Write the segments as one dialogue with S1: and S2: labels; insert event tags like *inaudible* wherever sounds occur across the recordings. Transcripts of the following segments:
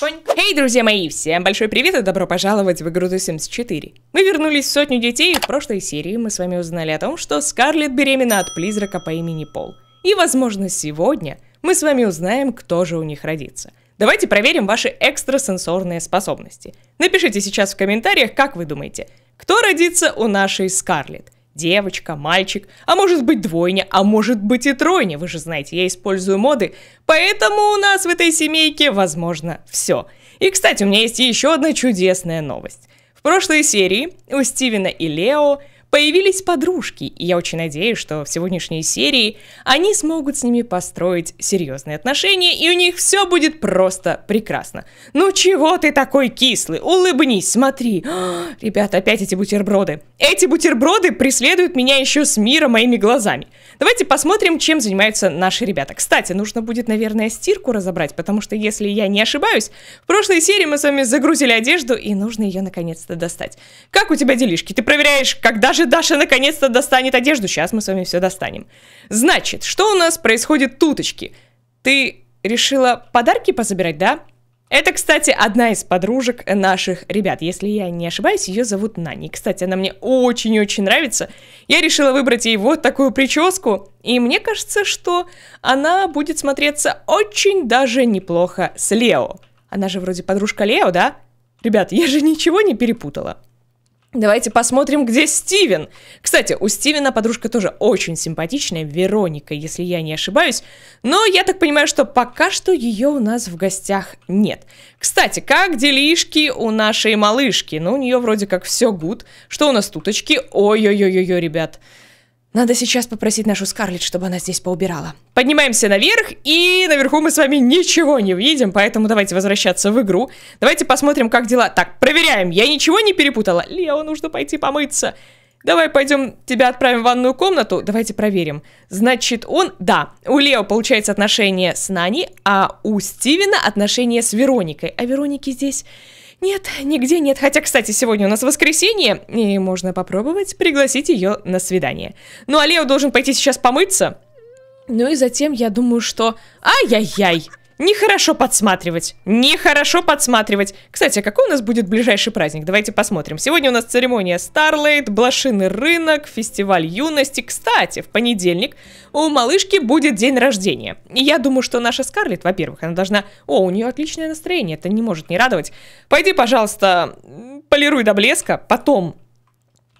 S1: Понь. Эй, друзья мои, всем большой привет и добро пожаловать в игру The Sims 4. Мы вернулись в сотню детей, и в прошлой серии мы с вами узнали о том, что Скарлетт беременна от призрака по имени Пол. И, возможно, сегодня мы с вами узнаем, кто же у них родится. Давайте проверим ваши экстрасенсорные способности. Напишите сейчас в комментариях, как вы думаете, кто родится у нашей Скарлетт девочка, мальчик, а может быть двойня, а может быть и тройня, вы же знаете, я использую моды, поэтому у нас в этой семейке возможно все. И, кстати, у меня есть еще одна чудесная новость. В прошлой серии у Стивена и Лео Появились подружки, и я очень надеюсь, что в сегодняшней серии они смогут с ними построить серьезные отношения, и у них все будет просто прекрасно. Ну чего ты такой кислый? Улыбнись, смотри. «А, ребята, опять эти бутерброды. Эти бутерброды преследуют меня еще с мира моими глазами. Давайте посмотрим, чем занимаются наши ребята. Кстати, нужно будет, наверное, стирку разобрать, потому что, если я не ошибаюсь, в прошлой серии мы с вами загрузили одежду, и нужно ее наконец-то достать. Как у тебя делишки? Ты проверяешь, когда же же Даша наконец-то достанет одежду. Сейчас мы с вами все достанем. Значит, что у нас происходит туточки? Ты решила подарки позабирать, да? Это, кстати, одна из подружек наших ребят. Если я не ошибаюсь, ее зовут Нани. Кстати, она мне очень-очень нравится. Я решила выбрать ей вот такую прическу. И мне кажется, что она будет смотреться очень даже неплохо с Лео. Она же вроде подружка Лео, да? Ребят, я же ничего не перепутала. Давайте посмотрим, где Стивен. Кстати, у Стивена подружка тоже очень симпатичная, Вероника, если я не ошибаюсь. Но я так понимаю, что пока что ее у нас в гостях нет. Кстати, как делишки у нашей малышки? Ну, у нее вроде как все гуд. Что у нас тут? Ой-ой-ой-ой, ребят. Надо сейчас попросить нашу Скарлетт, чтобы она здесь поубирала. Поднимаемся наверх, и наверху мы с вами ничего не видим, поэтому давайте возвращаться в игру. Давайте посмотрим, как дела. Так, проверяем, я ничего не перепутала. Лео, нужно пойти помыться. Давай пойдем, тебя отправим в ванную комнату, давайте проверим. Значит, он, да, у Лео получается отношение с Нани, а у Стивена отношение с Вероникой. А Вероники здесь нет, нигде нет. Хотя, кстати, сегодня у нас воскресенье, и можно попробовать пригласить ее на свидание. Ну, а Лео должен пойти сейчас помыться. Ну и затем я думаю, что... Ай-яй-яй! Нехорошо подсматривать. Нехорошо подсматривать. Кстати, а какой у нас будет ближайший праздник? Давайте посмотрим. Сегодня у нас церемония Starlight, блошиный рынок, фестиваль юности. Кстати, в понедельник у малышки будет день рождения. И я думаю, что наша Скарлетт, во-первых, она должна... О, у нее отличное настроение, это не может не радовать. Пойди, пожалуйста, полируй до блеска, потом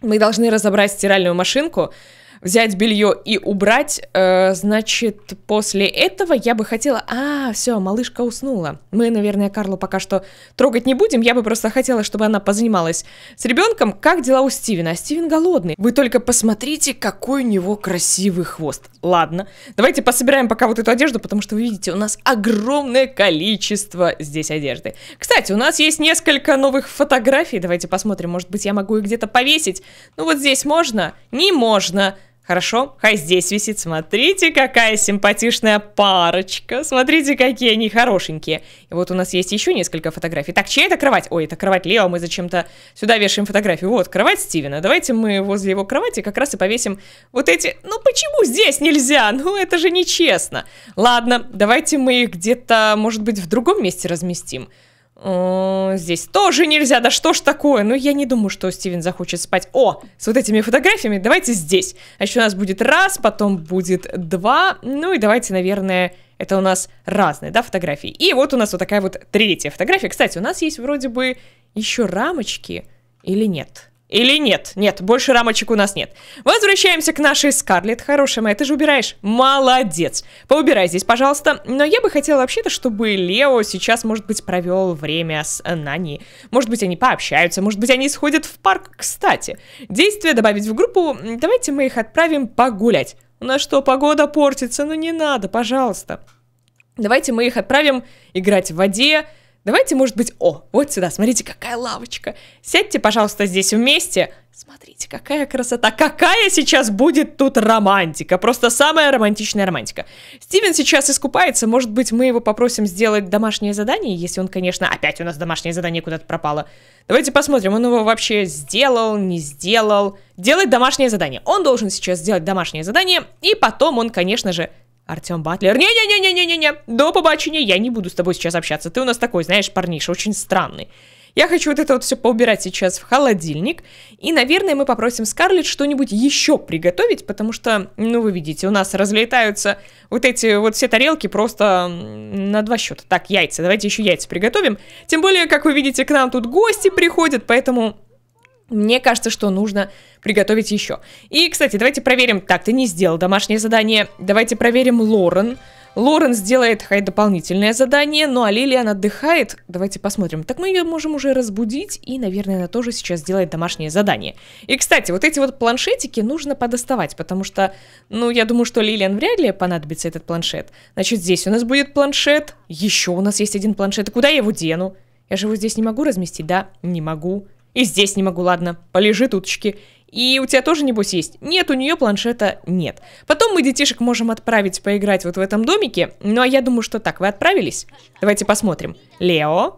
S1: мы должны разобрать стиральную машинку, взять белье и убрать. Э, значит, после этого я бы хотела... А, все, малышка уснула. Мы, наверное, Карлу пока что трогать не будем. Я бы просто хотела, чтобы она позанималась с ребенком. Как дела у Стивена? А Стивен голодный. Вы только посмотрите, какой у него красивый хвост. Ладно, давайте пособираем пока вот эту одежду, потому что вы видите, у нас огромное количество здесь одежды. Кстати, у нас есть несколько новых фотографий. Давайте посмотрим, может быть, я могу их где-то повесить. Ну вот здесь можно? Не можно. Хорошо? Хай здесь висит. Смотрите, какая симпатичная парочка. Смотрите, какие они хорошенькие. И вот у нас есть еще несколько фотографий. Так, чья это кровать? Ой, это кровать Лео. Мы зачем-то сюда вешаем фотографию. Вот, кровать Стивена. Давайте мы возле его кровати как раз и повесим вот эти... Ну, почему здесь нельзя? *laughs* Ну, это же нечестно. Ладно, давайте мы их где-то, может быть, в другом месте разместим. Э, здесь тоже нельзя, да что ж такое? Ну, я не думаю, что Стивен захочет спать. О, с вот этими фотографиями давайте здесь. А еще у нас будет раз, потом будет два. Ну и давайте, наверное, это у нас разные, да, фотографии. И вот у нас вот такая вот третья фотография. Кстати, у нас есть вроде бы еще рамочки или нет? Или нет? Нет, больше рамочек у нас нет. Возвращаемся к нашей Скарлетт. Хорошая моя, ты же убираешь. Молодец. Поубирай здесь, пожалуйста. Но я бы хотела вообще-то, чтобы Лео сейчас, может быть, провел время с Нани. Может быть, они пообщаются, может быть, они сходят в парк. Кстати, действие добавить в группу. Давайте мы их отправим погулять. У нас что, погода портится? Ну не надо, пожалуйста. Давайте мы их отправим играть в воде, Давайте, может быть, о, вот сюда, смотрите, какая лавочка. Сядьте, пожалуйста, здесь вместе. Смотрите, какая красота, какая сейчас будет тут романтика. Просто самая романтичная романтика. Стивен сейчас искупается, может быть, мы его попросим сделать домашнее задание, если он, конечно... Опять у нас домашнее задание куда-то пропало. Давайте посмотрим, он его вообще сделал, не сделал. Делать домашнее задание. Он должен сейчас сделать домашнее задание, и потом он, конечно же, Артем Батлер. Не-не-не-не-не-не-не. До побачення, я не буду с тобой сейчас общаться. Ты у нас такой, знаешь, парниша, очень странный. Я хочу вот это вот все поубирать сейчас в холодильник. И, наверное, мы попросим Скарлетт что-нибудь еще приготовить, потому что, ну, вы видите, у нас разлетаются вот эти вот все тарелки просто на два счета. Так, яйца. Давайте еще яйца приготовим. Тем более, как вы видите, к нам тут гости приходят, поэтому мне кажется, что нужно приготовить еще. И, кстати, давайте проверим. Так, ты не сделал домашнее задание. Давайте проверим Лорен. Лорен сделает хай дополнительное задание, ну а Лилиан отдыхает. Давайте посмотрим. Так мы ее можем уже разбудить, и, наверное, она тоже сейчас сделает домашнее задание. И, кстати, вот эти вот планшетики нужно подоставать, потому что, ну, я думаю, что Лилиан вряд ли понадобится этот планшет. Значит, здесь у нас будет планшет. Еще у нас есть один планшет. Куда я его дену? Я же его здесь не могу разместить, да? Не могу. И здесь не могу, ладно, полежи туточки. И у тебя тоже, небось, есть? Нет, у нее планшета нет. Потом мы детишек можем отправить поиграть вот в этом домике. Ну, а я думаю, что так, вы отправились? Давайте посмотрим. Лео,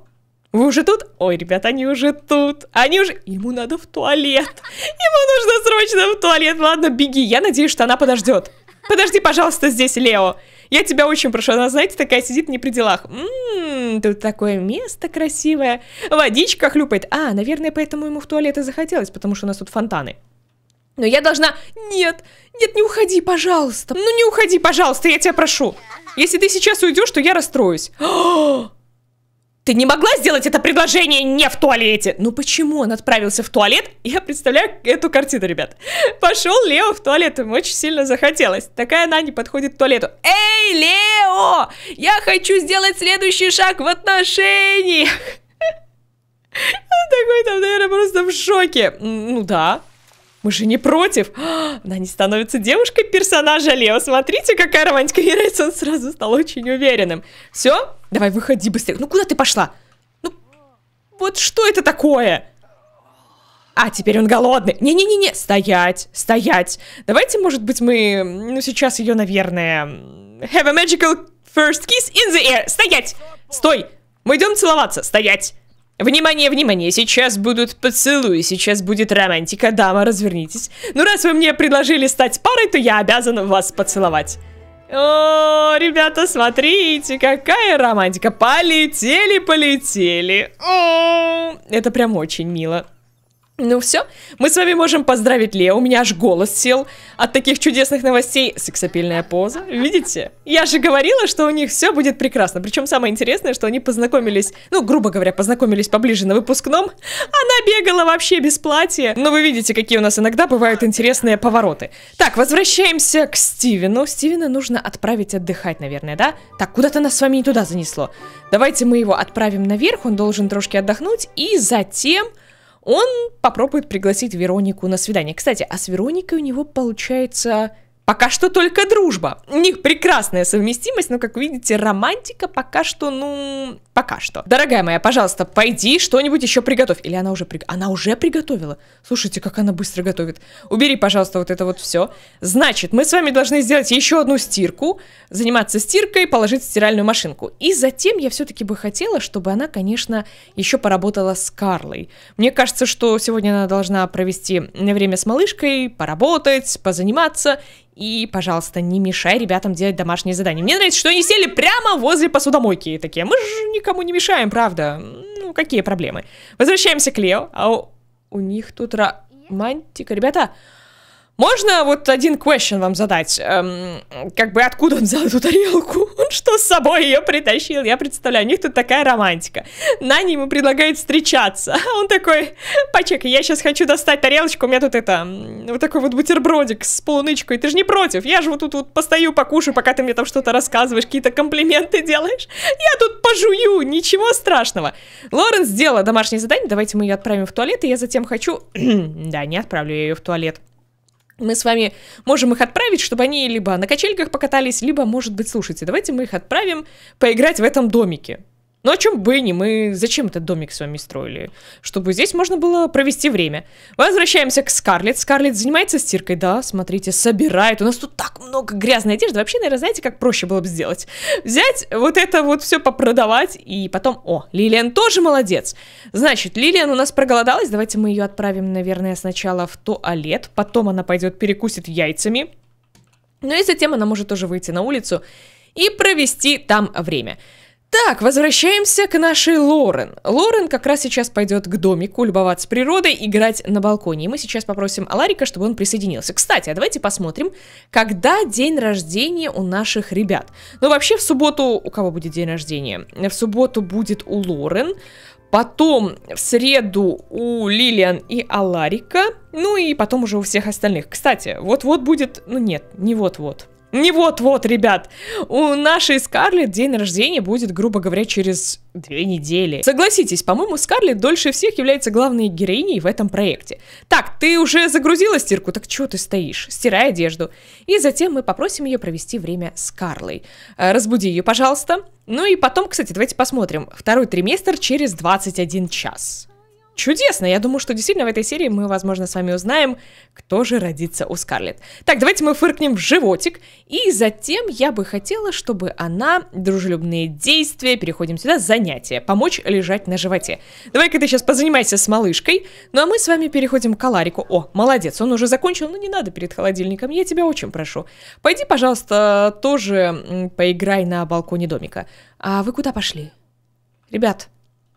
S1: вы уже тут? Ой, ребята, они уже тут. Они уже... Ему надо в туалет. Ему нужно срочно в туалет. Ладно, беги. Я надеюсь, что она подождет. Подожди, пожалуйста, здесь, Лео. Я тебя очень прошу. Она, знаете, такая сидит не при делах. Ммм, тут такое место красивое. Водичка хлюпает. А, наверное, поэтому ему в туалет и захотелось, потому что у нас тут фонтаны. Но я должна... Нет, нет, не уходи, пожалуйста. Ну не уходи, пожалуйста, я тебя прошу. Если ты сейчас уйдешь, то я расстроюсь. «А, ты не могла сделать это предложение не в туалете? Ну почему он отправился в туалет? Я представляю эту картину, ребят. Пошел Лео в туалет, ему очень сильно захотелось. Такая она не подходит к туалету. Эй, Лео! Я хочу сделать следующий шаг в отношениях! *laughs* Он такой там, наверное, просто в шоке. Ну да, мы же не против. *gasps* Она не становится девушкой персонажа Лео. Смотрите, какая романтика. И Рейсон сразу стал очень уверенным. Все, Давай, выходи быстрее. Ну куда ты пошла? Ну, вот что это такое? А, теперь он голодный. Не-не-не-не, стоять, стоять. Давайте, может быть, мы... Ну, сейчас ее, наверное... Have a magical first kiss in the air. Стоять! Стой! Мы идем целоваться. Стоять! Внимание, внимание, сейчас будут поцелуи, сейчас будет романтика. Дама, развернитесь. Ну, раз вы мне предложили стать парой, то я обязан вас поцеловать. О, ребята, смотрите, какая романтика. Полетели, полетели. О, это прям очень мило. Ну все, мы с вами можем поздравить Лео, у меня аж голос сел от таких чудесных новостей. Сексапильная поза, видите? Я же говорила, что у них все будет прекрасно. Причем самое интересное, что они познакомились, ну, грубо говоря, познакомились поближе на выпускном. Она бегала вообще без платья. Но вы видите, какие у нас иногда бывают интересные повороты. Так, возвращаемся к Стивену. Стивена нужно отправить отдыхать, наверное, да? Так, куда-то нас с вами не туда занесло. Давайте мы его отправим наверх, он должен трошки отдохнуть. И затем он попробует пригласить Веронику на свидание. Кстати, а с Вероникой у него получается Пока что только дружба. У них прекрасная совместимость, но, как видите, романтика пока что, ну, пока что. Дорогая моя, пожалуйста, пойди что-нибудь еще приготовь. Или она уже, при... она уже приготовила? Слушайте, как она быстро готовит. Убери, пожалуйста, вот это вот все. Значит, мы с вами должны сделать еще одну стирку, заниматься стиркой, положить в стиральную машинку. И затем я все-таки бы хотела, чтобы она, конечно, еще поработала с Карлой. Мне кажется, что сегодня она должна провести время с малышкой, поработать, позаниматься и, пожалуйста, не мешай ребятам делать домашние задания. Мне нравится, что они сели прямо возле посудомойки. И такие, мы же никому не мешаем, правда. Ну, какие проблемы? Возвращаемся к Лео. А у, у них тут романтика. Ребята, можно вот один question вам задать? Эм, как бы откуда он взял эту тарелку? *laughs* Он что, с собой ее притащил? Я представляю, у них тут такая романтика. Нани ему предлагает встречаться. *laughs* он такой, почек, я сейчас хочу достать тарелочку, у меня тут это, вот такой вот бутербродик с полунычкой. Ты же не против? Я же вот тут вот постою, покушаю, пока ты мне там что-то рассказываешь, какие-то комплименты делаешь. Я тут пожую, ничего страшного. Лоренс сделала домашнее задание, давайте мы ее отправим в туалет, и я затем хочу... *clears throat* да, не отправлю я ее в туалет мы с вами можем их отправить, чтобы они либо на качельках покатались, либо, может быть, слушайте, давайте мы их отправим поиграть в этом домике. Ну о чем бы не Мы зачем этот домик с вами строили? Чтобы здесь можно было провести время. Возвращаемся к Скарлетт. Скарлетт занимается стиркой, да, смотрите, собирает. У нас тут так много грязной одежды. Вообще, наверное, знаете, как проще было бы сделать? Взять вот это вот все попродавать и потом... О, Лилиан тоже молодец. Значит, Лилиан у нас проголодалась. Давайте мы ее отправим, наверное, сначала в туалет. Потом она пойдет перекусит яйцами. Ну и затем она может тоже выйти на улицу и провести там время. Так, возвращаемся к нашей Лорен. Лорен как раз сейчас пойдет к домику любоваться природой, играть на балконе. И мы сейчас попросим Аларика, чтобы он присоединился. Кстати, а давайте посмотрим, когда день рождения у наших ребят. Ну, вообще, в субботу... У кого будет день рождения? В субботу будет у Лорен. Потом в среду у Лилиан и Аларика. Ну и потом уже у всех остальных. Кстати, вот-вот будет... Ну нет, не вот-вот. Не вот-вот, ребят. У нашей Скарлетт день рождения будет, грубо говоря, через две недели. Согласитесь, по-моему, Скарлетт дольше всех является главной героиней в этом проекте. Так, ты уже загрузила стирку? Так чего ты стоишь? Стирай одежду. И затем мы попросим ее провести время с Карлой. Э, разбуди ее, пожалуйста. Ну и потом, кстати, давайте посмотрим. Второй триместр через 21 час чудесно. Я думаю, что действительно в этой серии мы, возможно, с вами узнаем, кто же родится у Скарлет. Так, давайте мы фыркнем в животик, и затем я бы хотела, чтобы она, дружелюбные действия, переходим сюда, занятия, помочь лежать на животе. Давай-ка ты сейчас позанимайся с малышкой, ну а мы с вами переходим к Аларику. О, молодец, он уже закончил, но ну, не надо перед холодильником, я тебя очень прошу. Пойди, пожалуйста, тоже поиграй на балконе домика. А вы куда пошли? Ребят,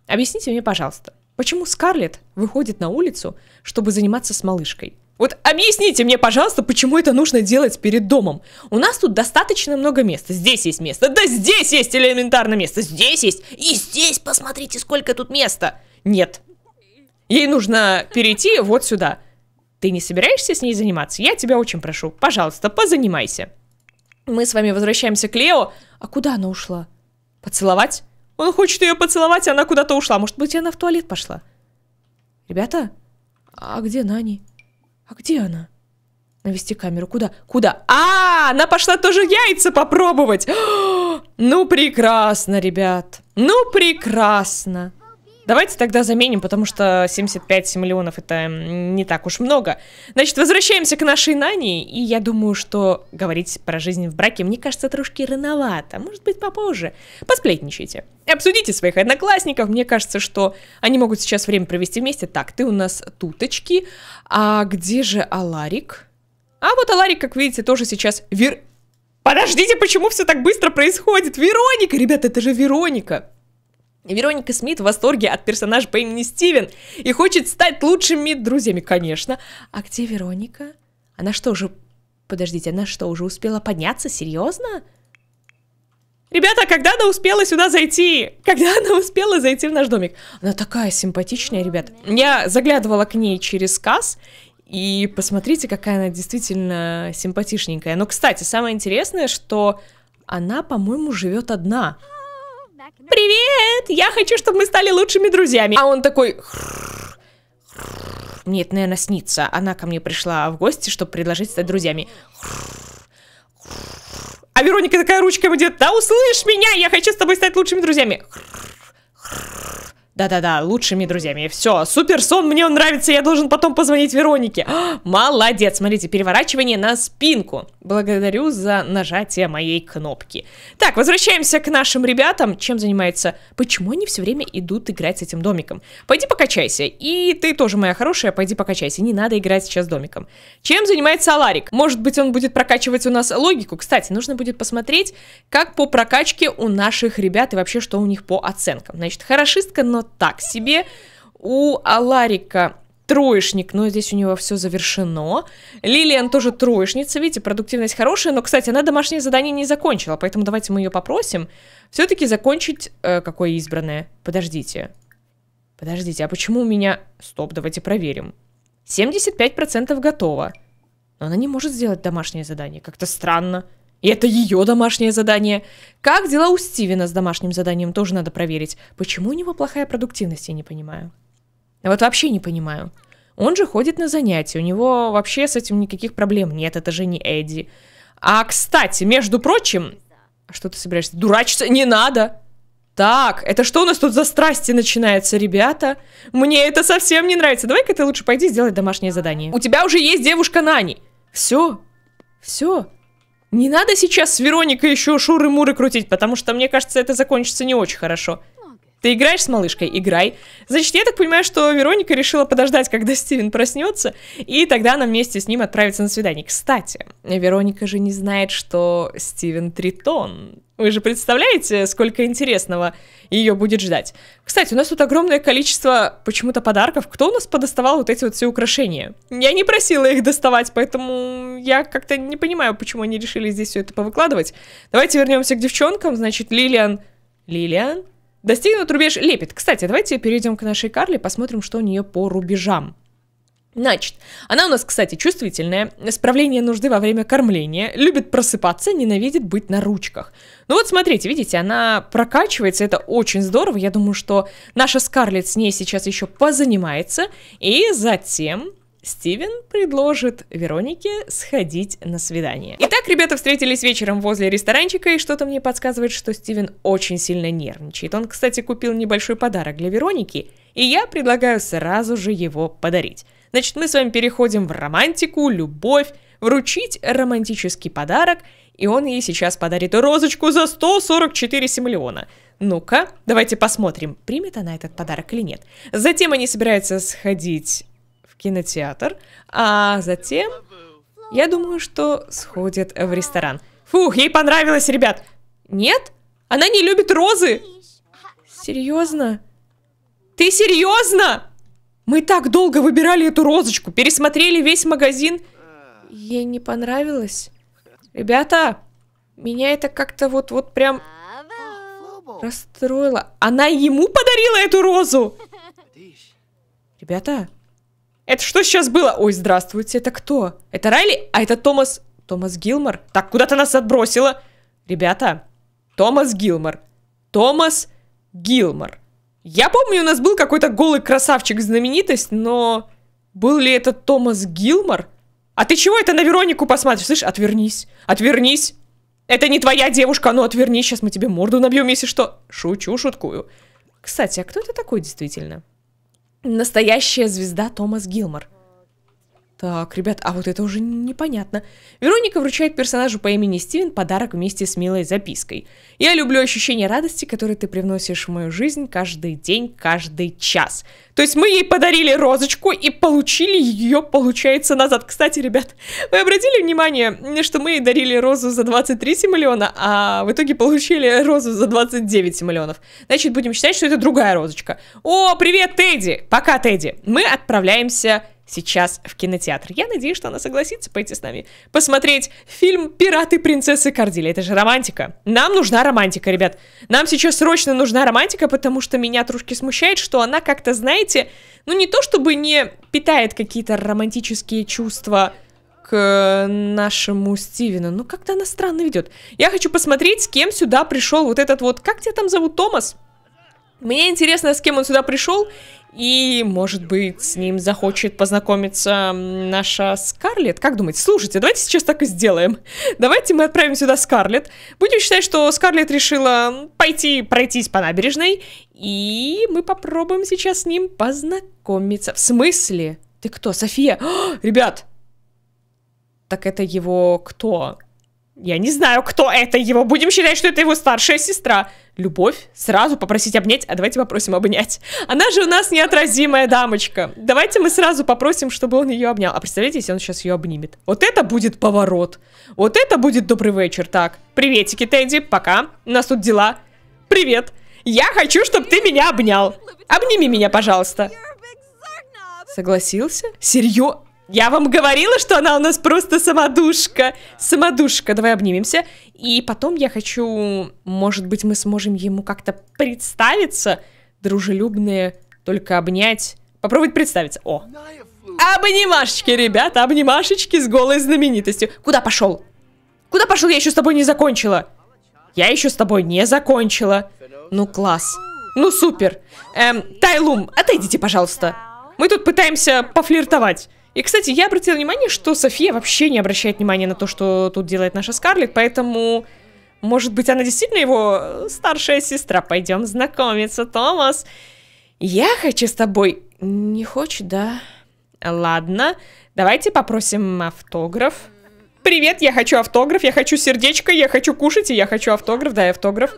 S1: объясните мне, пожалуйста, Почему Скарлетт выходит на улицу, чтобы заниматься с малышкой? Вот объясните мне, пожалуйста, почему это нужно делать перед домом? У нас тут достаточно много места. Здесь есть место. Да здесь есть элементарно место. Здесь есть. И здесь посмотрите, сколько тут места. Нет. Ей нужно перейти вот сюда. Ты не собираешься с ней заниматься? Я тебя очень прошу. Пожалуйста, позанимайся. Мы с вами возвращаемся к Лео. А куда она ушла? Поцеловать? Он хочет ее поцеловать, и она куда-то ушла. Может быть, она в туалет пошла? Ребята? А где Нани? А где она? Навести камеру. Куда? Куда? А, она пошла тоже яйца попробовать. *gasps* Ну, прекрасно, ребят. Ну, прекрасно. Давайте тогда заменим, потому что 75 миллионов это не так уж много. Значит, возвращаемся к нашей Нане, и я думаю, что говорить про жизнь в браке, мне кажется, трошки рановато. Может быть, попозже. Посплетничайте. Обсудите своих одноклассников. Мне кажется, что они могут сейчас время провести вместе. Так, ты у нас туточки. А где же Аларик? А вот Аларик, как видите, тоже сейчас вир... Подождите, почему все так быстро происходит? Вероника, ребята, это же Вероника. Вероника Смит в восторге от персонажа по имени Стивен и хочет стать лучшими друзьями, конечно. А где Вероника? Она что же... Подождите, она что, уже успела подняться? Серьезно? Ребята, когда она успела сюда зайти? Когда она успела зайти в наш домик? Она такая симпатичная, ребят. Я заглядывала к ней через сказ, и посмотрите, какая она действительно симпатичненькая. Но, кстати, самое интересное, что она, по-моему, живет одна. «Привет! Я хочу, чтобы мы стали лучшими друзьями!» А он такой... Мне это, наверное, снится. Она ко мне пришла в гости, чтобы предложить стать друзьями. А Вероника такая ручка ему делает, да услышь меня, я хочу с тобой стать лучшими друзьями. Да-да-да, лучшими друзьями. Все, супер сон, мне он нравится, я должен потом позвонить Веронике. А, молодец, смотрите, переворачивание на спинку. Благодарю за нажатие моей кнопки. Так, возвращаемся к нашим ребятам. Чем занимается? Почему они все время идут играть с этим домиком? Пойди покачайся. И ты тоже, моя хорошая, пойди покачайся. Не надо играть сейчас с домиком. Чем занимается Аларик? Может быть, он будет прокачивать у нас логику. Кстати, нужно будет посмотреть, как по прокачке у наших ребят и вообще, что у них по оценкам. Значит, хорошистка, но было так себе. У Аларика троечник, но здесь у него все завершено. Лилиан тоже троечница, видите, продуктивность хорошая, но, кстати, она домашнее задание не закончила, поэтому давайте мы ее попросим все-таки закончить... Э, какое избранное? Подождите. Подождите, а почему у меня... Стоп, давайте проверим. 75% готово. Но она не может сделать домашнее задание, как-то странно. И это ее домашнее задание. Как дела у Стивена с домашним заданием, тоже надо проверить. Почему у него плохая продуктивность, я не понимаю. Вот вообще не понимаю. Он же ходит на занятия, у него вообще с этим никаких проблем нет, это же не Эдди. А, кстати, между прочим... А что ты собираешься? Дурачиться? Не надо! Так, это что у нас тут за страсти начинается, ребята? Мне это совсем не нравится. Давай-ка ты лучше пойди сделать домашнее задание. У тебя уже есть девушка Нани. Все. Все. Не надо сейчас с Вероникой еще шуры-муры крутить, потому что, мне кажется, это закончится не очень хорошо. Ты играешь с малышкой? Играй. Значит, я так понимаю, что Вероника решила подождать, когда *laughs* Стивен проснется, и тогда она вместе с ним отправится на свидание. Кстати, Вероника же не знает, что Стивен Тритон. Вы же представляете, сколько интересного ее будет ждать. Кстати, у нас тут огромное количество почему-то подарков. Кто у нас подоставал вот эти вот все украшения? Я не просила их доставать, поэтому я как-то не понимаю, почему они решили здесь все это повыкладывать. Давайте вернемся к девчонкам. Значит, Лилиан... Лилиан? Достигнут рубеж лепит. Кстати, давайте перейдем к нашей Карле, посмотрим, что у нее по рубежам. Значит, она у нас, кстати, чувствительная, справление нужды во время кормления, любит просыпаться, ненавидит быть на ручках. Ну вот смотрите, видите, она прокачивается, это очень здорово. Я думаю, что наша Скарлетт с ней сейчас еще позанимается, и затем Стивен предложит Веронике сходить на свидание. Итак, ребята встретились вечером возле ресторанчика, и что-то мне подсказывает, что Стивен очень сильно нервничает. Он, кстати, купил небольшой подарок для Вероники, и я предлагаю сразу же его подарить. Значит, мы с вами переходим в романтику, любовь, вручить романтический подарок, и он ей сейчас подарит розочку за 144 миллиона. Ну-ка, давайте посмотрим, примет она этот подарок или нет. Затем они собираются сходить кинотеатр, а затем, я думаю, что сходит в ресторан. Фух, ей понравилось, ребят. Нет? Она не любит розы? Серьезно? Ты серьезно? Мы так долго выбирали эту розочку, пересмотрели весь магазин. Ей не понравилось? Ребята, меня это как-то вот-вот прям расстроило. Она ему подарила эту розу? Ребята, это что сейчас было? Ой, здравствуйте, это кто? Это Райли? А это Томас... Томас Гилмор? Так, куда-то нас отбросило. Ребята, Томас Гилмор. Томас Гилмор. Я помню, у нас был какой-то голый красавчик-знаменитость, но... Был ли это Томас Гилмор? А ты чего это на Веронику посмотришь? Слышь, отвернись. Отвернись. Это не твоя девушка, ну отвернись, сейчас мы тебе морду набьем, если что. Шучу, шуткую. Кстати, а кто это такой действительно? настоящая звезда Томас Гилмор. Так, ребят, а вот это уже непонятно. Вероника вручает персонажу по имени Стивен подарок вместе с милой запиской. «Я люблю ощущение радости, которое ты привносишь в мою жизнь каждый день, каждый час». То есть мы ей подарили розочку и получили ее, получается, назад. Кстати, ребят, вы обратили внимание, что мы ей дарили розу за 23 миллиона, а в итоге получили розу за 29 миллионов. Значит, будем считать, что это другая розочка. О, привет, Тедди! Пока, Тедди! Мы отправляемся сейчас в кинотеатр. Я надеюсь, что она согласится пойти с нами посмотреть фильм «Пираты принцессы Кордили». Это же романтика. Нам нужна романтика, ребят. Нам сейчас срочно нужна романтика, потому что меня трушки смущает, что она как-то, знаете, ну не то чтобы не питает какие-то романтические чувства к нашему Стивену. Ну как-то она странно ведет. Я хочу посмотреть, с кем сюда пришел вот этот вот... Как тебя там зовут, Томас? Мне интересно, с кем он сюда пришел, и, может быть, с ним захочет познакомиться наша Скарлет? Как думаете? Слушайте, давайте сейчас так и сделаем. Давайте мы отправим сюда Скарлет. Будем считать, что Скарлет решила пойти пройтись по набережной. И мы попробуем сейчас с ним познакомиться. В смысле? Ты кто, София? О, *gasps* ребят! Так это его кто? Я не знаю, кто это его. Будем считать, что это его старшая сестра. Любовь. Сразу попросить обнять. А давайте попросим обнять. Она же у нас неотразимая дамочка. Давайте мы сразу попросим, чтобы он ее обнял. А представляете, если он сейчас ее обнимет. Вот это будет поворот. Вот это будет добрый вечер. Так, приветики, Тедди. Пока. У нас тут дела. Привет. Я хочу, чтобы ты меня обнял. Обними меня, пожалуйста. Согласился? Серьезно? Я вам говорила, что она у нас просто самодушка. Самодушка, давай обнимемся. И потом я хочу, может быть, мы сможем ему как-то представиться. Дружелюбные, только обнять. Попробовать представиться. О. Обнимашечки, ребята, обнимашечки с голой знаменитостью. Куда пошел? Куда пошел? Я еще с тобой не закончила. Я еще с тобой не закончила. Ну, класс. Ну, супер. Эм, Тайлум, отойдите, пожалуйста. Мы тут пытаемся пофлиртовать. И, кстати, я обратила внимание, что София вообще не обращает внимания на то, что тут делает наша Скарлетт, поэтому... Может быть, она действительно его э, старшая сестра. Пойдем знакомиться, Томас. Я хочу с тобой... Не хочешь, да? Ладно, давайте попросим автограф. Привет, я хочу автограф, я хочу сердечко, я хочу кушать, и я хочу автограф, дай автограф.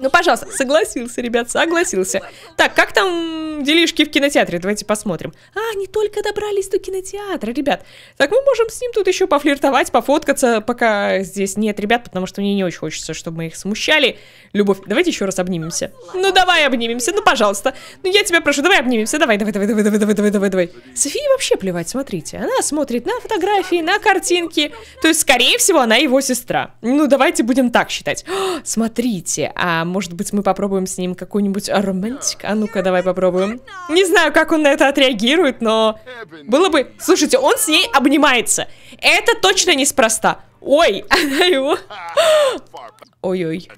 S1: Ну, пожалуйста, согласился, ребят, согласился. Так, как там делишки в кинотеатре? Давайте посмотрим. А, они только добрались до кинотеатра, ребят. Так, мы можем с ним тут еще пофлиртовать, пофоткаться, пока здесь нет ребят, потому что мне не очень хочется, чтобы мы их смущали. Любовь, давайте еще раз обнимемся. Ну, давай обнимемся, ну, пожалуйста. Ну, я тебя прошу, давай обнимемся, давай, давай, давай, давай, давай, давай, давай, давай. Софии вообще плевать, смотрите. Она смотрит на фотографии, на картинки. То есть, скорее всего, она его сестра. Ну, давайте будем так считать. О, *gasps* смотрите, а может быть, мы попробуем с ним какую-нибудь романтику. А ну-ка, давай попробуем. Не знаю, как он на это отреагирует, но... Было бы... Слушайте, он с ней обнимается. Это точно неспроста. Ой, *laughs* она его... *laughs* А, Ой-ой.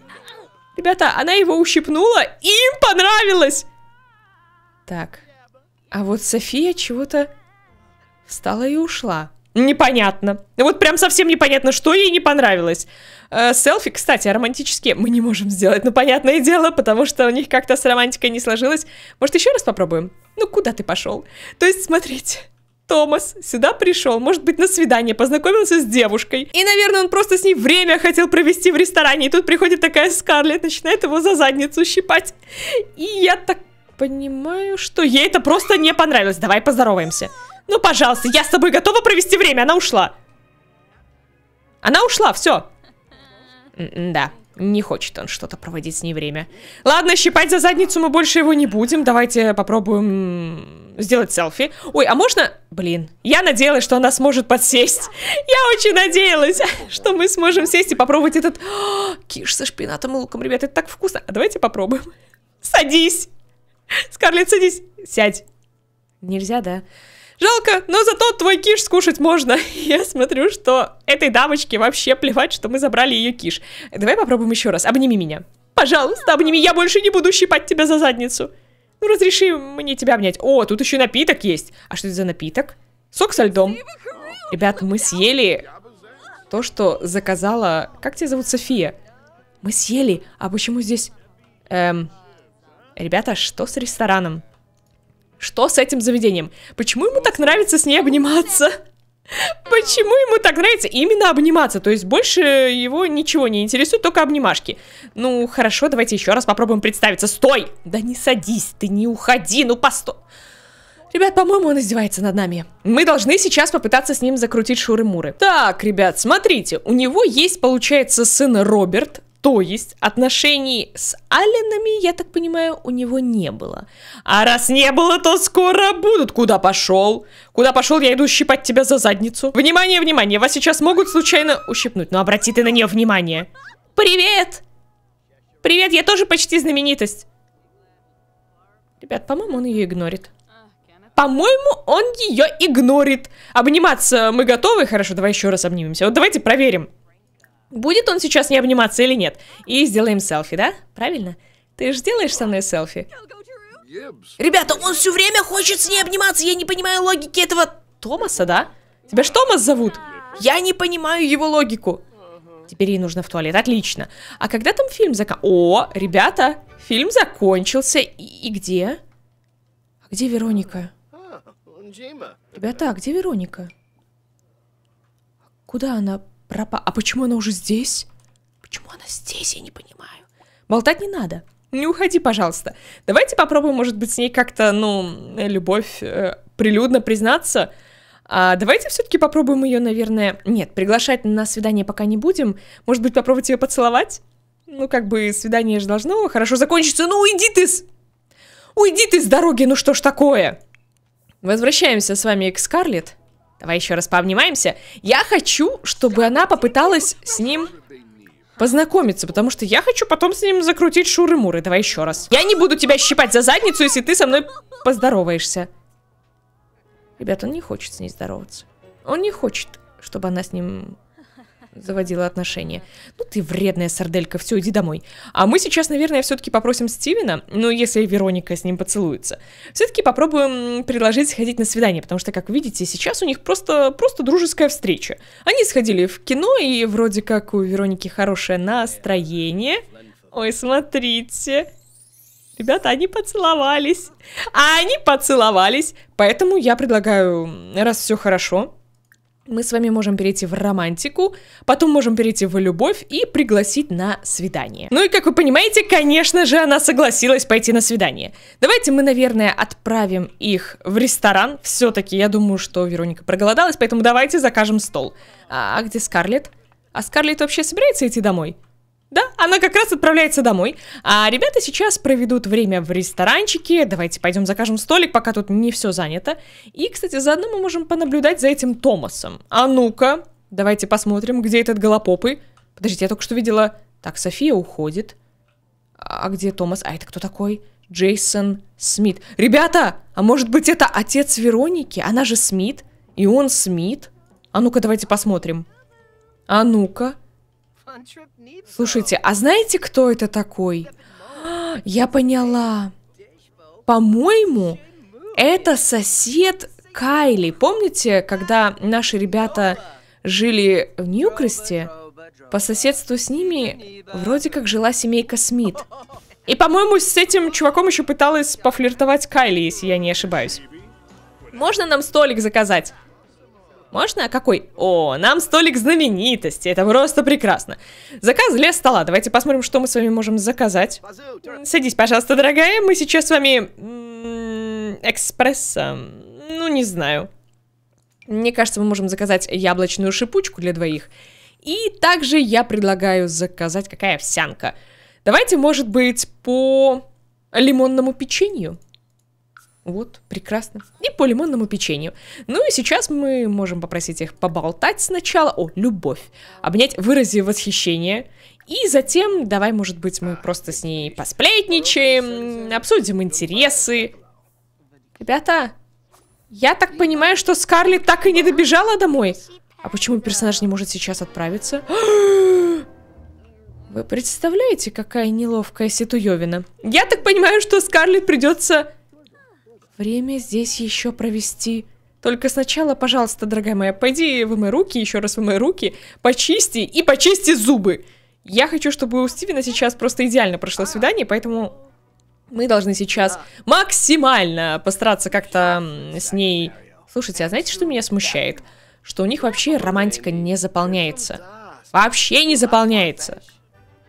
S1: Ребята, она его ущипнула, и им понравилось! Так. А вот София чего-то встала и ушла. Непонятно. Вот прям совсем непонятно, что ей не понравилось. Э, селфи, кстати, романтические мы не можем сделать, ну понятное дело, потому что у них как-то с романтикой не сложилось. Может, еще раз попробуем? Ну, куда ты пошел? То есть, смотрите, Томас сюда пришел, может быть, на свидание, познакомился с девушкой. И, наверное, он просто с ней время хотел провести в ресторане. И тут приходит такая Скарлетт, начинает его за задницу щипать. И я так понимаю, что ей это просто не понравилось. Давай поздороваемся. Ну, пожалуйста, я с тобой готова провести время. Она ушла. Она ушла, все. М м-м, да, не хочет он что-то проводить с ней время. Ладно, щипать за задницу мы больше его не будем. Давайте попробуем сделать селфи. Ой, а можно... Блин, я надеялась, что она сможет подсесть. Я очень надеялась, что мы сможем сесть и попробовать этот... О, *gasps* киш со шпинатом и луком, ребят, это так вкусно. А давайте попробуем. Садись. Скарлетт, садись. Сядь. Нельзя, да? Жалко, но зато твой киш скушать можно. *laughs* Я смотрю, что этой дамочке вообще плевать, что мы забрали ее киш. Давай попробуем еще раз. Обними меня. Пожалуйста, обними. Я больше не буду щипать тебя за задницу. Ну, разреши мне тебя обнять. О, тут еще напиток есть. А что это за напиток? Сок со льдом. Ребят, мы съели то, что заказала... Как тебя зовут, София? Мы съели. А почему здесь... Эм... Ребята, что с рестораном? что с этим заведением. Почему ему так нравится с ней обниматься? *laughs* Почему ему так нравится именно обниматься? То есть больше его ничего не интересует, только обнимашки. Ну, хорошо, давайте еще раз попробуем представиться. Стой! Да не садись, ты не уходи, ну посто. Ребят, по-моему, он издевается над нами. Мы должны сейчас попытаться с ним закрутить шуры-муры. Так, ребят, смотрите, у него есть, получается, сын Роберт, то есть отношений с Алленами, я так понимаю, у него не было. А раз не было, то скоро будут. Куда пошел? Куда пошел, я иду щипать тебя за задницу. Внимание, внимание, вас сейчас могут случайно ущипнуть, но ну, обрати ты на нее внимание. Привет! Привет, я тоже почти знаменитость. Ребят, по-моему, он ее игнорит. По-моему, он ее игнорит. Обниматься мы готовы? Хорошо, давай еще раз обнимемся. Вот давайте проверим будет он сейчас не обниматься или нет. И сделаем селфи, да? Правильно? Ты же сделаешь со мной селфи? Ребята, он все время хочет с ней обниматься. Я не понимаю логики этого... Томаса, да? Тебя ж Томас зовут? Я не понимаю его логику. Теперь ей нужно в туалет. Отлично. А когда там фильм закон... О, ребята, фильм закончился. И, и где? А где Вероника? Ребята, а где Вероника? Куда она пропа... А почему она уже здесь? Почему она здесь, я не понимаю. Болтать не надо. Не уходи, пожалуйста. Давайте попробуем, может быть, с ней как-то, ну, любовь э, прилюдно признаться. А давайте все-таки попробуем ее, наверное... Нет, приглашать на свидание пока не будем. Может быть, попробовать ее поцеловать? Ну, как бы, свидание же должно хорошо закончиться. Ну, уйди ты с... Уйди ты с дороги, ну что ж такое? Возвращаемся с вами к Скарлетт. Давай еще раз пообнимаемся. Я хочу, чтобы она попыталась с ним познакомиться, потому что я хочу потом с ним закрутить шуры-муры. Давай еще раз. Я не буду тебя щипать за задницу, если ты со мной поздороваешься. Ребят, он не хочет с ней здороваться. Он не хочет, чтобы она с ним заводила отношения. Ну ты вредная сарделька, все, иди домой. А мы сейчас, наверное, все-таки попросим Стивена, ну если Вероника с ним поцелуется, все-таки попробуем предложить сходить на свидание, потому что, как видите, сейчас у них просто, просто дружеская встреча. Они сходили в кино, и вроде как у Вероники хорошее настроение. Ой, смотрите. Ребята, они поцеловались. А они поцеловались. Поэтому я предлагаю, раз все хорошо, мы с вами можем перейти в романтику, потом можем перейти в любовь и пригласить на свидание. Ну и как вы понимаете, конечно же, она согласилась пойти на свидание. Давайте мы, наверное, отправим их в ресторан. Все-таки я думаю, что Вероника проголодалась, поэтому давайте закажем стол. А, а где Скарлетт? А Скарлетт вообще собирается идти домой? Да, она как раз отправляется домой. А ребята сейчас проведут время в ресторанчике. Давайте пойдем закажем столик, пока тут не все занято. И, кстати, заодно мы можем понаблюдать за этим Томасом. А ну-ка, давайте посмотрим, где этот голопопы. Подождите, я только что видела... Так, София уходит. А где Томас? А это кто такой? Джейсон Смит. Ребята, а может быть это отец Вероники? Она же Смит. И он Смит. А ну-ка, давайте посмотрим. А ну-ка. Слушайте, а знаете, кто это такой? *gasps* Я поняла. По-моему, это сосед Кайли. Помните, когда наши ребята жили в Ньюкресте, по соседству с ними вроде как жила семейка Смит. И, по-моему, с этим чуваком еще пыталась пофлиртовать Кайли, если я не ошибаюсь. Можно нам столик заказать? Можно? А какой? О, нам столик знаменитости. Это просто прекрасно. Заказ для стола. Давайте посмотрим, что мы с вами можем заказать. Садись, пожалуйста, дорогая. Мы сейчас с вами... Экспресса. Ну, не знаю. Мне кажется, мы можем заказать яблочную шипучку для двоих. И также я предлагаю заказать какая овсянка. Давайте, может быть, по лимонному печенью. Вот, прекрасно. И по лимонному печенью. Ну и сейчас мы можем попросить их поболтать сначала. О, любовь. Обнять, вырази восхищение. И затем, давай, может быть, мы просто с ней посплетничаем, обсудим интересы. Ребята, я так понимаю, что Скарлетт так и не добежала домой. А почему персонаж не может сейчас отправиться? *gasps* Вы представляете, какая неловкая ситуевина? Я так понимаю, что Скарлетт придется Время здесь еще провести. Только сначала, пожалуйста, дорогая моя, пойди вымой руки, еще раз вымой руки, почисти и почисти зубы. Я хочу, чтобы у Стивена сейчас просто идеально прошло свидание, поэтому мы должны сейчас максимально постараться как-то с ней... Слушайте, а знаете, что меня смущает? Что у них вообще романтика не заполняется. Вообще не заполняется.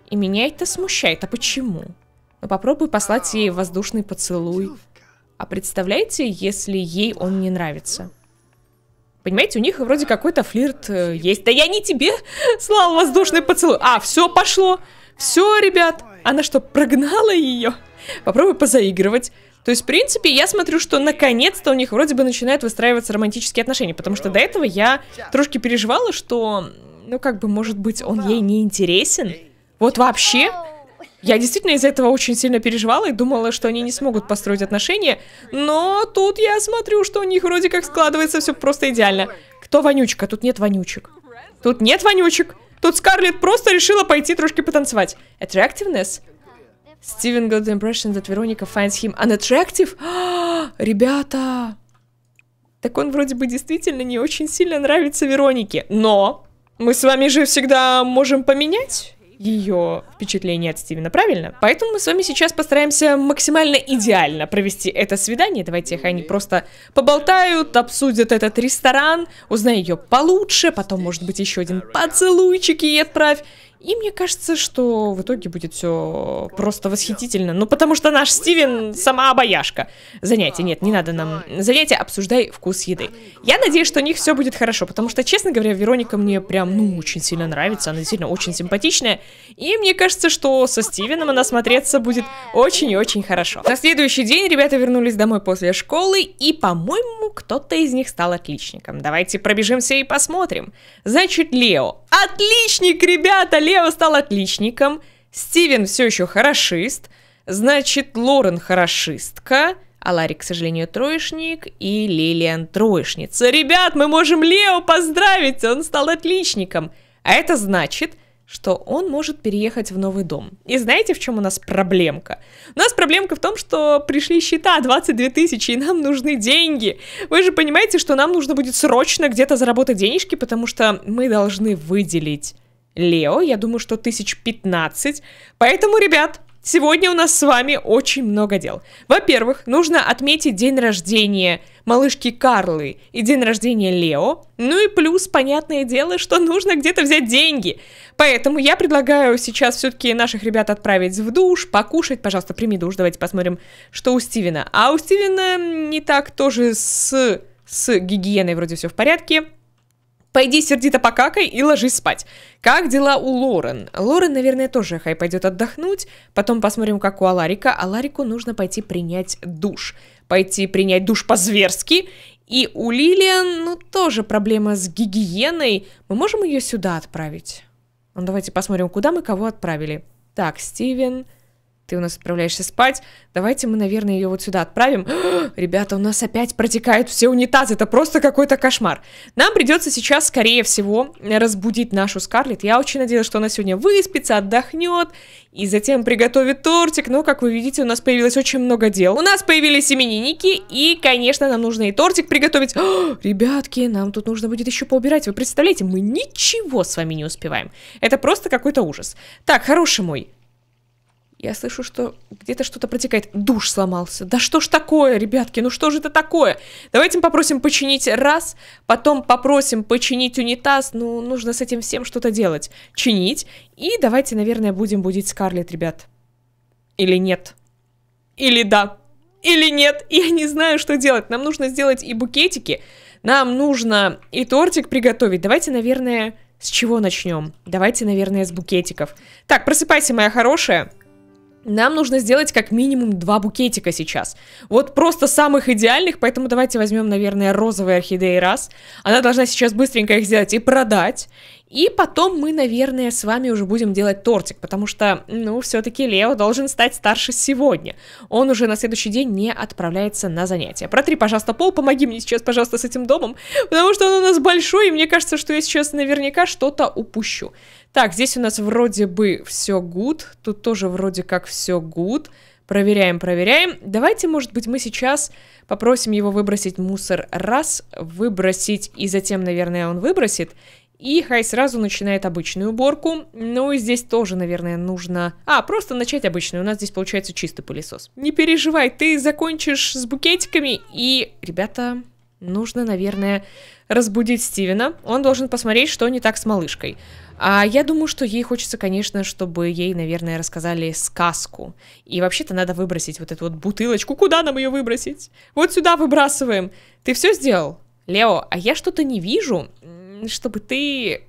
S1: И меня это смущает. А почему? Ну попробуй послать ей воздушный поцелуй. А представляете, если ей он не нравится? Понимаете, у них вроде какой-то флирт э, есть. Да я не тебе слал воздушный поцелуй. А, все пошло. Все, ребят. Она что, прогнала ее? Попробуй позаигрывать. То есть, в принципе, я смотрю, что наконец-то у них вроде бы начинают выстраиваться романтические отношения. Потому что до этого я трошки переживала, что, ну, как бы, может быть, он ей не интересен. Вот вообще. Я действительно из-за этого очень сильно переживала и думала, что они не смогут построить отношения, но тут я смотрю, что у них вроде как складывается все просто идеально. Кто вонючка? Тут нет вонючек. Тут нет вонючек. Тут Скарлетт просто решила пойти трошки потанцевать. Attractiveness? Стивен got the impression that Вероника finds him unattractive? *gasps* ребята! Так он вроде бы действительно не очень сильно нравится Веронике, но мы с вами же всегда можем поменять ее впечатление от Стивена, правильно? Поэтому мы с вами сейчас постараемся максимально идеально провести это свидание. Давайте они просто поболтают, обсудят этот ресторан, узнай ее получше, потом, может быть, еще один поцелуйчик ей отправь. И мне кажется, что в итоге будет все просто восхитительно. Ну, потому что наш Стивен сама обаяшка. Занятия, нет, не надо нам. Занятия, обсуждай вкус еды. Я надеюсь, что у них все будет хорошо, потому что, честно говоря, Вероника мне ну, прям, ну, очень сильно нравится. Она действительно очень симпатичная. И мне кажется, что со Стивеном она смотреться будет очень-очень хорошо. На следующий день ребята вернулись домой после школы, и, по-моему, кто-то из них стал отличником. Давайте пробежимся и посмотрим. Значит, Лео. Отличник, ребята! Лео! Лео стал отличником, Стивен все еще хорошист, значит, Лорен хорошистка, а Ларри, к сожалению, троечник и Лилиан троечница. Ребят, мы можем Лео поздравить, он стал отличником. А это значит, что он может переехать в новый дом. И знаете, в чем у нас проблемка? У нас проблемка в том, что пришли счета 22 тысячи, и нам нужны деньги. Вы же понимаете, что нам нужно будет срочно где-то заработать денежки, потому что мы должны выделить Лео, я думаю, что тысяч пятнадцать. Поэтому, ребят, сегодня у нас с вами очень много дел. Во-первых, нужно отметить день рождения малышки Карлы и день рождения Лео. Ну и плюс, понятное дело, что нужно где-то взять деньги. Поэтому я предлагаю сейчас все-таки наших ребят отправить в душ, покушать. Пожалуйста, прими душ, давайте посмотрим, что у Стивена. А у Стивена не так тоже с, с гигиеной вроде все в порядке. Пойди сердито покакай и ложись спать. Как дела у Лорен? Лорен, наверное, тоже хай пойдет отдохнуть. Потом посмотрим, как у Аларика. Аларику нужно пойти принять душ. Пойти принять душ по-зверски. И у Лилиан, ну, тоже проблема с гигиеной. Мы можем ее сюда отправить? Ну, давайте посмотрим, куда мы кого отправили. Так, Стивен ты у нас отправляешься спать, давайте мы, наверное, ее вот сюда отправим. *gasps* Ребята, у нас опять протекают все унитазы, это просто какой-то кошмар. Нам придется сейчас, скорее всего, разбудить нашу Скарлет. Я очень надеялась, что она сегодня выспится, отдохнет и затем приготовит тортик. Но, как вы видите, у нас появилось очень много дел. У нас появились именинники, и, конечно, нам нужно и тортик приготовить. О, *gasps* ребятки, нам тут нужно будет еще поубирать. Вы представляете, мы ничего с вами не успеваем. Это просто какой-то ужас. Так, хороший мой, я слышу, что где-то что-то протекает. Душ сломался. Да что ж такое, ребятки, ну что же это такое? Давайте попросим починить раз, потом попросим починить унитаз. Ну, нужно с этим всем что-то делать. Чинить. И давайте, наверное, будем будить Скарлетт, ребят. Или нет. Или да. Или нет. Я не знаю, что делать. Нам нужно сделать и букетики. Нам нужно и тортик приготовить. Давайте, наверное... С чего начнем? Давайте, наверное, с букетиков. Так, просыпайся, моя хорошая. Нам нужно сделать как минимум два букетика сейчас. Вот просто самых идеальных, поэтому давайте возьмем, наверное, розовые орхидеи раз. Она должна сейчас быстренько их сделать и продать. И потом мы, наверное, с вами уже будем делать тортик, потому что, ну, все-таки Лео должен стать старше сегодня. Он уже на следующий день не отправляется на занятия. Протри, пожалуйста, пол, помоги мне сейчас, пожалуйста, с этим домом, потому что он у нас большой, и мне кажется, что я сейчас наверняка что-то упущу. Так, здесь у нас вроде бы все гуд. тут тоже вроде как все гуд. Проверяем, проверяем. Давайте, может быть, мы сейчас попросим его выбросить мусор раз, выбросить, и затем, наверное, он выбросит. И Хай сразу начинает обычную уборку. Ну, и здесь тоже, наверное, нужно... А, просто начать обычную. У нас здесь получается чистый пылесос. Не переживай, ты закончишь с букетиками. И, ребята, нужно, наверное, разбудить Стивена. Он должен посмотреть, что не так с малышкой. А я думаю, что ей хочется, конечно, чтобы ей, наверное, рассказали сказку. И вообще-то надо выбросить вот эту вот бутылочку. Куда нам ее выбросить? Вот сюда выбрасываем. Ты все сделал? Лео, а я что-то не вижу чтобы ты...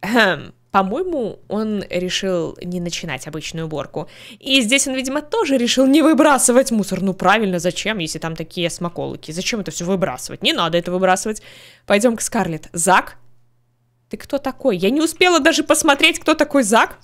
S1: Эм, по-моему, он решил не начинать обычную уборку. И здесь он, видимо, тоже решил не выбрасывать мусор. Ну правильно, зачем, если там такие смоколыки? Зачем это все выбрасывать? Не надо это выбрасывать. Пойдем к Скарлет. Зак? Ты кто такой? Я не успела даже посмотреть, кто такой Зак.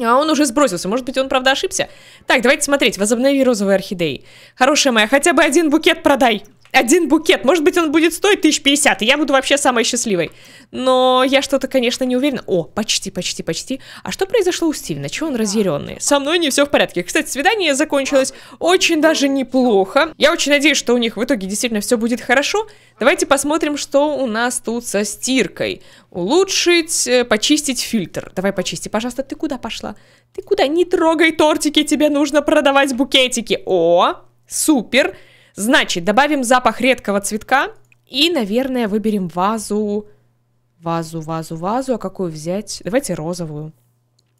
S1: А он уже сбросился. Может быть, он, правда, ошибся? Так, давайте смотреть. Возобнови розовые орхидеи. Хорошая моя, хотя бы один букет продай один букет. Может быть, он будет стоить 1050, и я буду вообще самой счастливой. Но я что-то, конечно, не уверена. О, почти, почти, почти. А что произошло у Стивена? Чего он разъяренный? Со мной не все в порядке. Кстати, свидание закончилось очень даже неплохо. Я очень надеюсь, что у них в итоге действительно все будет хорошо. Давайте посмотрим, что у нас тут со стиркой. Улучшить, э, почистить фильтр. Давай почисти, пожалуйста. Ты куда пошла? Ты куда? Не трогай тортики, тебе нужно продавать букетики. О, супер. Супер. Значит, добавим запах редкого цветка и, наверное, выберем вазу. Вазу, вазу, вазу. А какую взять? Давайте розовую.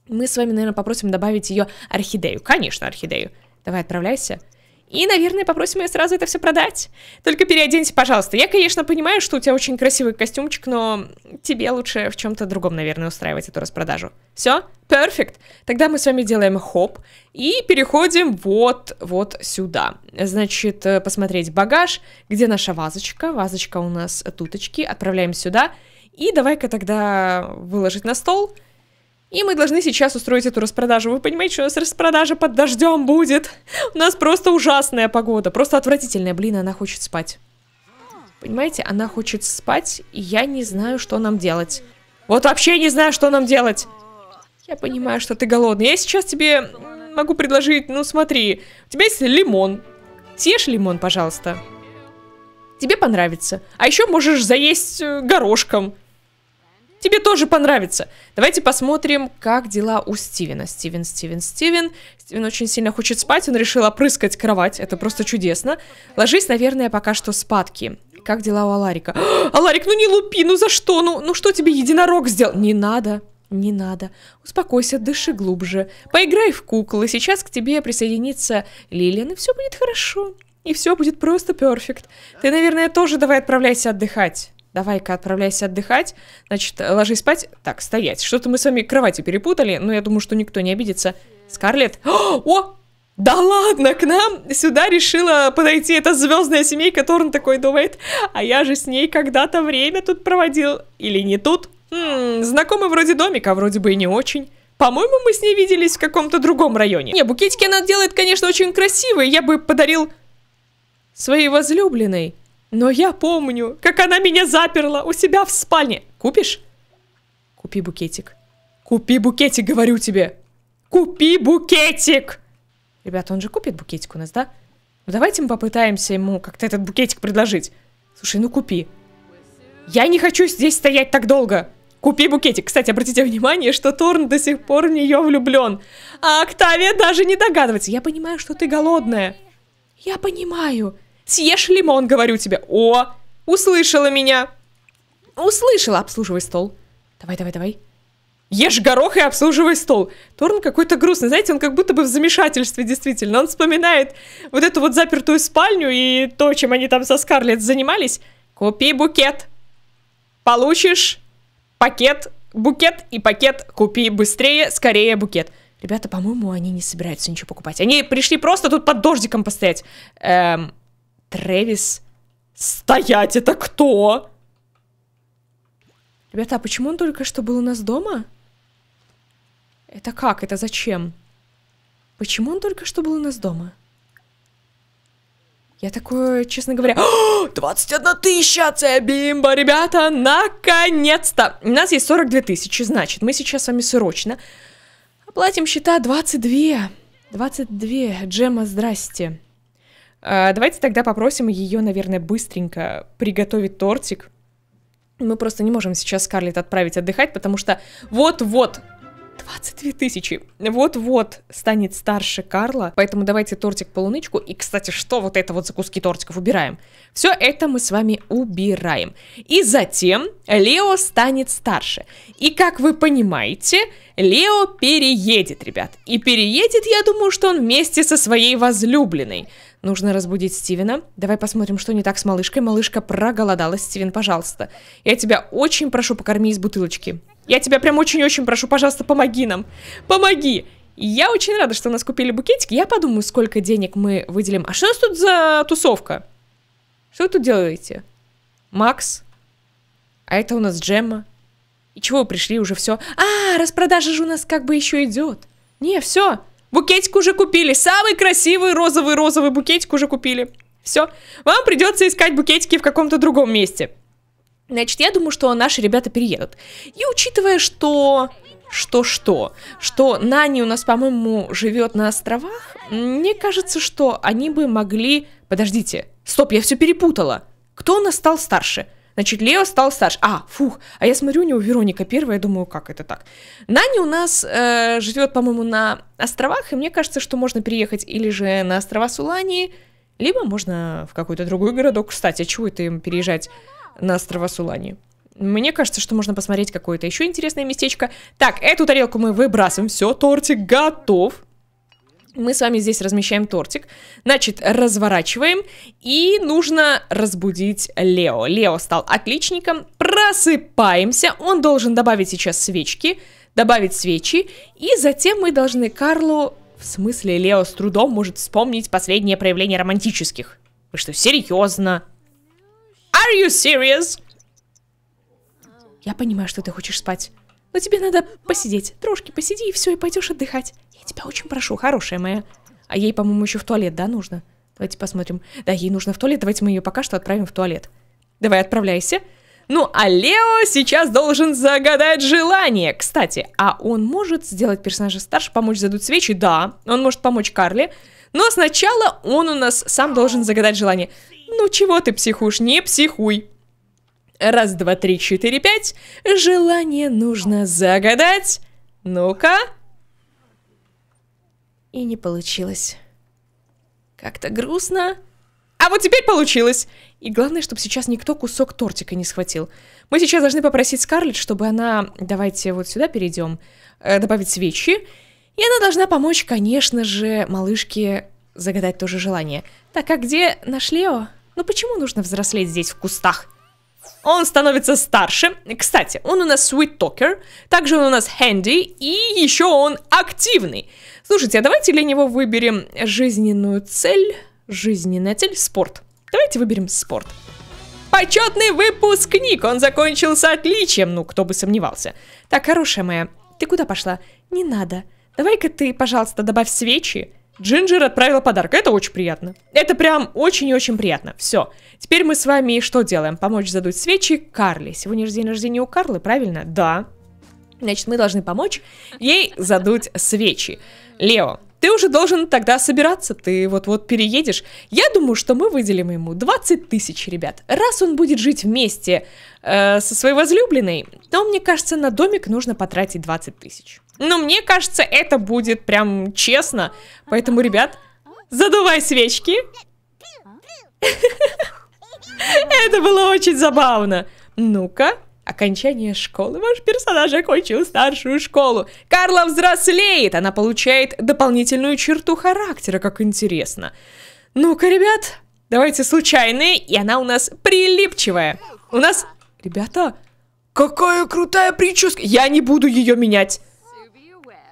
S1: Мы с вами, наверное, попросим добавить ее орхидею. Конечно, орхидею. Давай, отправляйся. И, наверное, попросим ее сразу это все продать. Только переоденься, пожалуйста. Я, конечно, понимаю, что у тебя очень красивый костюмчик, но тебе лучше в чем-то другом, наверное, устраивать эту распродажу. Все? Перфект. Тогда мы с вами делаем хоп и переходим вот, вот сюда. Значит, э, посмотреть багаж. Где наша вазочка? Вазочка у нас э, туточки. Отправляем сюда. И давай-ка тогда выложить на стол. И мы должны сейчас устроить эту распродажу. Вы понимаете, что у нас распродажа под дождем будет? У нас просто ужасная погода. Просто отвратительная. Блин, она хочет спать. Понимаете, она хочет спать, и я не знаю, что нам делать. Вот вообще не знаю, что нам делать. Я понимаю, что ты голодный. Я сейчас тебе могу предложить, ну смотри, у тебя есть лимон. Съешь лимон, пожалуйста. Тебе понравится. А еще можешь заесть э, горошком тебе тоже понравится. Давайте посмотрим, как дела у Стивена. Стивен, Стивен, Стивен. Стивен очень сильно хочет спать, он решил опрыскать кровать, это просто чудесно. Ложись, наверное, пока что спадки. Как дела у Аларика? *gasps* А, Аларик, ну не лупи, ну за что? Ну, ну что тебе единорог сделал? Не надо. Не надо. Успокойся, дыши глубже. Поиграй в куклы. Сейчас к тебе присоединится Лилиан, и все будет хорошо. И все будет просто перфект. Ты, наверное, тоже давай отправляйся отдыхать давай-ка отправляйся отдыхать, значит, ложись спать. Так, стоять. Что-то мы с вами кровати перепутали, но я думаю, что никто не обидится. Скарлет. *gasps* О! Да ладно, к нам сюда решила подойти эта звездная семейка. Торн такой думает, а я же с ней когда-то время тут проводил. Или не тут? Хм, знакомый вроде домик, а вроде бы и не очень. По-моему, мы с ней виделись в каком-то другом районе. Не, букетики она делает, конечно, очень красивые. Я бы подарил своей возлюбленной. Но я помню, как она меня заперла у себя в спальне. Купишь? Купи букетик. Купи букетик, говорю тебе. Купи букетик! Ребята, он же купит букетик у нас, да? Ну давайте мы попытаемся ему как-то этот букетик предложить. Слушай, ну купи. Я не хочу здесь стоять так долго. Купи букетик. Кстати, обратите внимание, что Торн до сих пор в нее влюблен. А Октавия даже не догадывается. Я понимаю, что ты голодная. Я понимаю. Съешь лимон, говорю тебе. О, услышала меня. Услышала, обслуживай стол. Давай, давай, давай. Ешь горох и обслуживай стол. Торн какой-то грустный. Знаете, он как будто бы в замешательстве, действительно. Он вспоминает вот эту вот запертую спальню и то, чем они там со Скарлетт занимались. Купи букет. Получишь пакет, букет и пакет. Купи быстрее, скорее букет. Ребята, по-моему, они не собираются ничего покупать. Они пришли просто тут под дождиком постоять. Эм, Трэвис. Стоять, это кто? Ребята, а почему он только что был у нас дома? Это как? Это зачем? Почему он только что был у нас дома? Я такое, честно говоря... 21 тысяча! Цебимба, ребята! Наконец-то! У нас есть 42 тысячи, значит, мы сейчас с вами срочно оплатим счета 22. 22. Джема, здрасте. А, давайте тогда попросим ее, наверное, быстренько приготовить тортик. Мы просто не можем сейчас Скарлетт отправить отдыхать, потому что вот-вот 22 тысячи. Вот-вот станет старше Карла, поэтому давайте тортик полунычку. И, кстати, что вот это вот за куски тортиков убираем? Все это мы с вами убираем. И затем Лео станет старше. И, как вы понимаете, Лео переедет, ребят. И переедет, я думаю, что он вместе со своей возлюбленной. Нужно разбудить Стивена. Давай посмотрим, что не так с малышкой. Малышка проголодалась. Стивен, пожалуйста. Я тебя очень прошу, покорми из бутылочки. Я тебя прям очень-очень прошу, пожалуйста, помоги нам. Помоги. Я очень рада, что у нас купили букетик. Я подумаю, сколько денег мы выделим. А что у нас тут за тусовка? Что вы тут делаете? Макс? А это у нас Джемма? И чего вы пришли уже все? А, распродажа же у нас как бы еще идет. Не, все. Букетик уже купили. Самый красивый розовый-розовый букетик уже купили. Все. Вам придется искать букетики в каком-то другом месте. Значит, я думаю, что наши ребята переедут. И учитывая, что... Что-что? Что Нани у нас, по-моему, живет на островах, мне кажется, что они бы могли... Подождите. Стоп, я все перепутала. Кто у нас стал старше? Значит, Лео стал старше. А, фух, а я смотрю, у него Вероника первая, я думаю, как это так? Нани у нас э, живет, по-моему, на островах, и мне кажется, что можно переехать или же на острова Сулани, либо можно в какой-то другой городок. Кстати, а чего это им переезжать? на острова Островосулане. Мне кажется, что можно посмотреть какое-то еще интересное местечко. Так, эту тарелку мы выбрасываем. Все, тортик готов. Мы с вами здесь размещаем тортик. Значит, разворачиваем. И нужно разбудить Лео. Лео стал отличником. Просыпаемся. Он должен добавить сейчас свечки. Добавить свечи. И затем мы должны Карлу... В смысле, Лео с трудом может вспомнить последнее проявление романтических. Вы что, серьезно? Are you serious? Я понимаю, что ты хочешь спать. Но тебе надо посидеть. Трошки посиди и все, и пойдешь отдыхать. Я тебя очень прошу, хорошая моя. А ей, по-моему, еще в туалет, да, нужно? Давайте посмотрим. Да, ей нужно в туалет. Давайте мы ее пока что отправим в туалет. Давай, отправляйся. Ну, а Лео сейчас должен загадать желание. Кстати, а он может сделать персонажа старше, помочь задуть свечи? Да, он может помочь Карли. Но сначала он у нас сам должен загадать желание. Ну чего ты психуешь, не психуй. Раз, два, три, четыре, пять. Желание нужно загадать. Ну-ка. И не получилось. Как-то грустно. А вот теперь получилось. И главное, чтобы сейчас никто кусок тортика не схватил. Мы сейчас должны попросить Скарлетт, чтобы она... Давайте вот сюда перейдем. Э, добавить свечи. И она должна помочь, конечно же, малышке загадать тоже желание. Так, а где наш Лео? Но почему нужно взрослеть здесь в кустах? Он становится старше. Кстати, он у нас sweet talker, также он у нас handy, и еще он активный. Слушайте, а давайте для него выберем жизненную цель. Жизненная цель — спорт. Давайте выберем спорт. Почетный выпускник! Он закончился отличием, ну, кто бы сомневался. Так, хорошая моя, ты куда пошла? Не надо. Давай-ка ты, пожалуйста, добавь свечи Джинджер отправила подарок. Это очень приятно. Это прям очень и очень приятно. Все. Теперь мы с вами что делаем? Помочь задуть свечи Карли. Сегодня же день рождения у Карлы, правильно? Да. Значит, мы должны помочь ей задуть свечи. Лео, ты уже должен тогда собираться, ты вот-вот переедешь. Я думаю, что мы выделим ему 20 тысяч, ребят. Раз он будет жить вместе э, со своей возлюбленной, то, мне кажется, на домик нужно потратить 20 тысяч. Но мне кажется, это будет прям честно. Поэтому, ребят, задувай свечки. *laughs* Это было очень забавно. Ну-ка, окончание школы. Ваш персонаж окончил старшую школу. Карла взрослеет, она получает дополнительную черту характера, как интересно. Ну-ка, ребят, давайте случайные, и она у нас прилипчивая. У нас... Ребята, какая крутая прическа! Я не буду ее менять.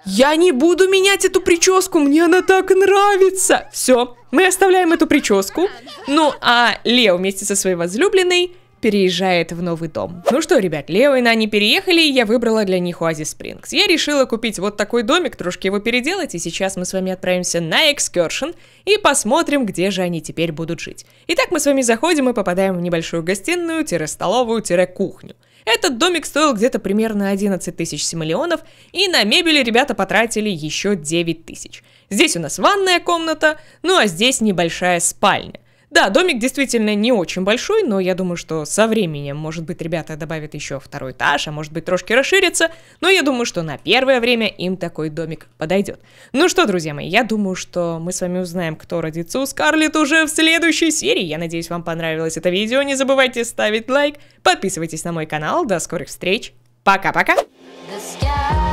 S1: Я не буду менять эту прическу, мне она так нравится. Все, мы оставляем эту прическу. Ну, а Лео вместе со своей возлюбленной переезжает в новый дом. Ну что, ребят, Лео и Нани переехали, и я выбрала для них Оазис Спрингс. Я решила купить вот такой домик, трошки его переделать, и сейчас мы с вами отправимся на экскершн и посмотрим, где же они теперь будут жить. Итак, мы с вами заходим и попадаем в небольшую гостиную-столовую-кухню. Этот домик стоил где-то примерно 11 тысяч симолеонов, и на мебели ребята потратили еще 9 тысяч. Здесь у нас ванная комната, ну а здесь небольшая спальня. Да, домик действительно не очень большой, но я думаю, что со временем, может быть, ребята добавят еще второй этаж, а может быть, трошки расширится, но я думаю, что на первое время им такой домик подойдет. Ну что, друзья мои, я думаю, что мы с вами узнаем, кто родится у Скарлетт уже в следующей серии. Я надеюсь, вам понравилось это видео. Не забывайте ставить лайк, подписывайтесь на мой канал. До скорых встреч. Пока-пока. The sky.